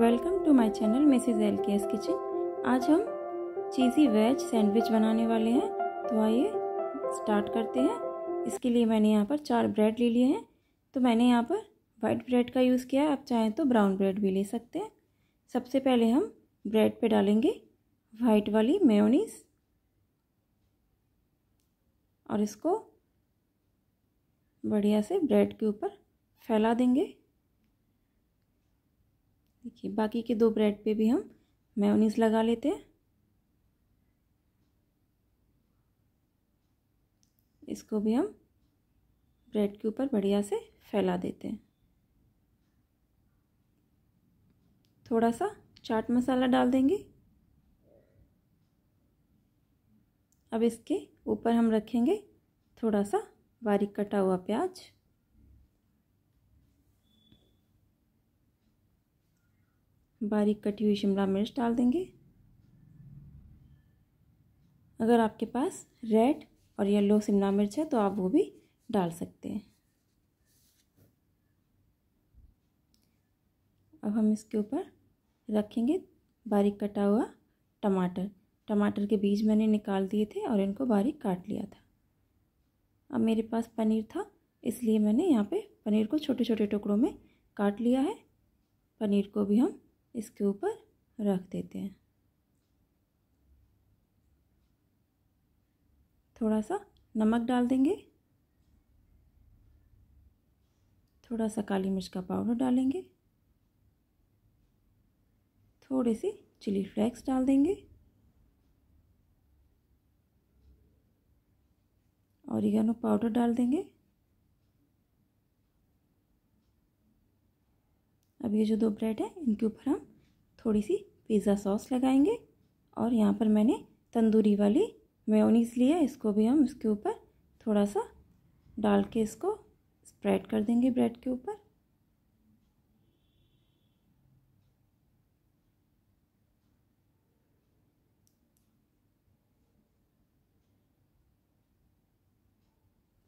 welcome to my channel Mrs L के kitchen आज हम चीज़ी वेज सैंडविच बनाने वाले हैं तो आइए स्टार्ट करते हैं इसके लिए मैंने यहाँ पर चार ब्रेड ले लिए हैं तो मैंने यहाँ पर वाइट ब्रेड का यूज़ किया है आप चाहें तो ब्राउन ब्रेड भी ले सकते हैं सबसे पहले हम ब्रेड पे डालेंगे वाइट वाली मेयोनीस और इसको बढ़िया से ब्रेड के ऊपर फैला देंगे देखिए बाकी के दो ब्रेड पे भी हम मेयोनीज लगा लेते हैं इसको भी हम ब्रेड के ऊपर बढ़िया से फैला देते हैं थोड़ा सा चाट मसाला डाल देंगे अब इसके ऊपर हम रखेंगे थोड़ा सा बारीक कटा हुआ प्याज बारीक कटी हुई शिमला मिर्च डाल देंगे अगर आपके पास रेड और येलो शिमला मिर्च है तो आप वो भी डाल सकते हैं अब हम इसके ऊपर रखेंगे बारीक कटा हुआ टमाटर टमाटर के बीज मैंने निकाल दिए थे और इनको बारीक काट लिया था अब मेरे पास पनीर था इसलिए मैंने यहाँ पे पनीर को छोटे छोटे टुकड़ों में काट लिया है पनीर को भी हम इसके ऊपर रख देते हैं थोड़ा सा नमक डाल देंगे थोड़ा सा काली मिर्च का पाउडर डालेंगे थोड़े से चिली फ्लेक्स डाल देंगे और पाउडर डाल देंगे अब ये जो दो ब्रेड है इनके ऊपर हम थोड़ी सी पिज़्ज़ा सॉस लगाएंगे और यहाँ पर मैंने तंदूरी वाली मेयोनीज लिया इसको भी हम इसके ऊपर थोड़ा सा डाल के इसको स्प्रेड कर देंगे ब्रेड के ऊपर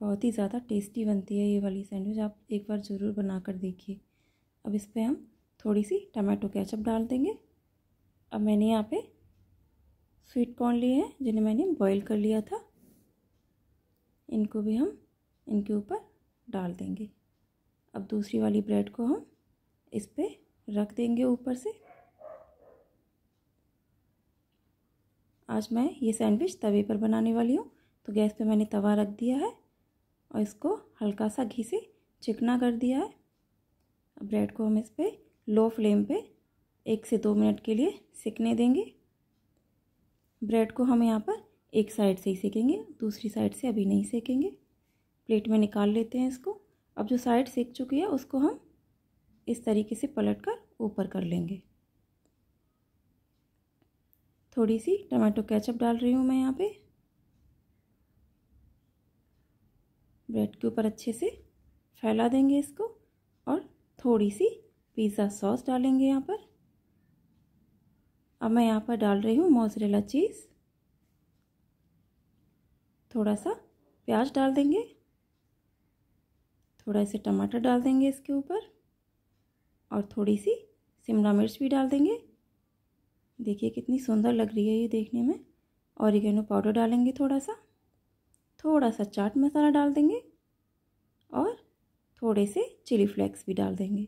बहुत ही ज़्यादा टेस्टी बनती है ये वाली सैंडविच आप एक बार ज़रूर बना कर देखिए अब इस पर हम थोड़ी सी टमाटो केचप डाल देंगे अब मैंने यहाँ पे स्वीट कॉर्न लिए हैं जिन्हें मैंने बॉईल कर लिया था इनको भी हम इनके ऊपर डाल देंगे अब दूसरी वाली ब्रेड को हम इस पर रख देंगे ऊपर से आज मैं ये सैंडविच तवे पर बनाने वाली हूँ तो गैस पे मैंने तवा रख दिया है और इसको हल्का सा घी से चिकना कर दिया है ब्रेड को हम इस पर लो फ्लेम पे एक से दो मिनट के लिए सिकने देंगे ब्रेड को हम यहाँ पर एक साइड से ही सेकेंगे दूसरी साइड से अभी नहीं सेकेंगे प्लेट में निकाल लेते हैं इसको अब जो साइड सेक चुकी है उसको हम इस तरीके से पलट कर ऊपर कर लेंगे थोड़ी सी टमाटो केचप डाल रही हूँ मैं यहाँ पे ब्रेड के ऊपर अच्छे से फैला देंगे इसको और थोड़ी सी पिज़्ज़ा सॉस डालेंगे यहाँ पर अब मैं यहाँ पर डाल रही हूँ मोजरेला चीज़ थोड़ा सा प्याज डाल देंगे थोड़ा इसे टमाटर डाल देंगे इसके ऊपर और थोड़ी सी शिमला मिर्च भी डाल देंगे देखिए कितनी सुंदर लग रही है ये देखने में ऑरिगेनो पाउडर डालेंगे थोड़ा सा थोड़ा सा चाट मसाला डाल देंगे थोड़े से चिली फ्लेक्स भी डाल देंगे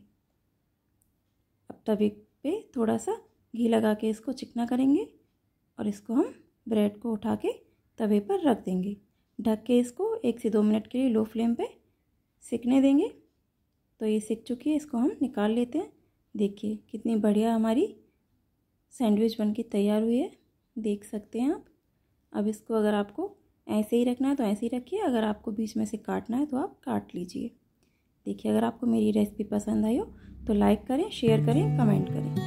अब तवे पे थोड़ा सा घी लगा के इसको चिकना करेंगे और इसको हम ब्रेड को उठा के तवे पर रख देंगे ढक के इसको एक से दो मिनट के लिए लो फ्लेम पे सिकने देंगे तो ये सिक चुकी है इसको हम निकाल लेते हैं देखिए कितनी बढ़िया हमारी सैंडविच बनके तैयार हुई है देख सकते हैं आप अब इसको अगर आपको ऐसे ही रखना है तो ऐसे ही रखिए अगर आपको बीच में से काटना है तो आप काट लीजिए देखिए अगर आपको मेरी रेसिपी पसंद आई हो तो लाइक करें शेयर करें कमेंट करें